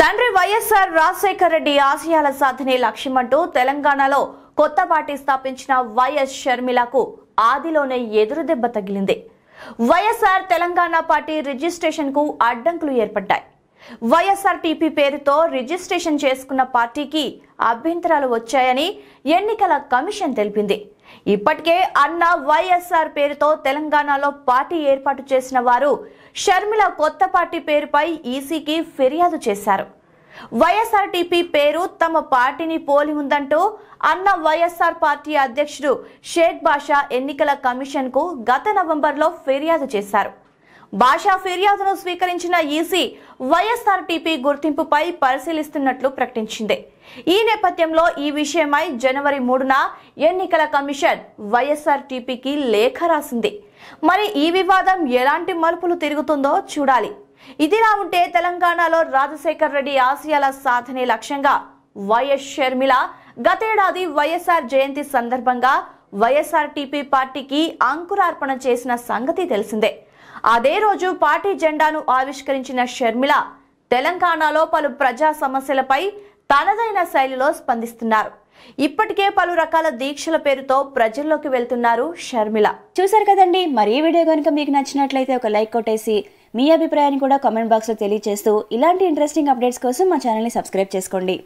తండ్రి వైఎస్ఆర్ రాజశేఖర రెడ్డి ఆశయాల సాధనే లక్ష్యమంటూ తెలంగాణలో కొత్త పార్టీ స్థాపించిన వైఎస్ షర్మిలకు ఆదిలోనే ఎదురుదెబ్బ తగిలింది వైఎస్ఆర్ తెలంగాణ పార్టీ రిజిస్ట్రేషన్ కు అడ్డంకులు ఏర్పడ్డాయి వైఎస్ఆర్టీపీ పేరుతో రిజిస్ట్రేషన్ చేసుకున్న పార్టీకి అభ్యంతరాలు వచ్చాయని ఎన్నికల కమిషన్ తెలిపింది ఇప్పటికే అన్న వైఎస్ఆర్ పేరుతో తెలంగాణలో పార్టీ ఏర్పాటు చేసిన వారు షర్మిల కొత్త పార్టీ పేరుపై ఈసీకి ఫిర్యాదు చేశారు వైఎస్ఆర్టీపీ పేరు తమ పార్టీని పోలి ఉందంటూ అన్న వైఎస్ఆర్ పార్టీ అధ్యక్షుడు షేక్ బాషా ఎన్నికల కమిషన్కు గత నవంబర్లో ఫిర్యాదు చేశారు భాషా ఫిర్యాదును స్వీకరించిన ఈసీ వైఎస్ఆర్టీపీ గుర్తింపుపై పరిశీలిస్తున్నట్లు ప్రకటించింది ఈ నేపథ్యంలో ఈ విషయమై జనవరి మూడున ఎన్నికల కమిషన్ వైఎస్ఆర్టీపీకి లేఖ రాసింది మరి ఈ వివాదం ఎలాంటి మలుపులు తిరుగుతుందో చూడాలి ఇదిలా ఉంటే తెలంగాణలో రాజశేఖర్ రెడ్డి ఆసియాల సాధనే లక్ష్యంగా వైఎస్ షర్మిల గతేడాది వైఎస్ఆర్ జయంతి సందర్భంగా వైఎస్ఆర్టీపీ పార్టీకి అంకురార్పణ చేసిన సంగతి తెలిసిందే అదే రోజు పార్టీ జెండాను ఆవిష్కరించిన షర్మిల తెలంగాణలో పలు ప్రజా సమస్యలపై తనదైన శైలిలో స్పందిస్తున్నారు ఇప్పటికే పలు రకాల దీక్షల పేరుతో ప్రజల్లోకి వెళ్తున్నారు షర్మిల చూసారు కదండి మరి ఈ వీడియో కనుక మీకు నచ్చినట్లయితే ఒక లైక్ కొట్టేసి మీ అభిప్రాయాన్ని కూడా కామెంట్ బాక్స్లో తెలియజేస్తూ ఇలాంటి ఇంట్రెస్టింగ్ అప్డేట్స్ కోసం మా ఛానల్ని సబ్స్క్రైబ్ చేసుకోండి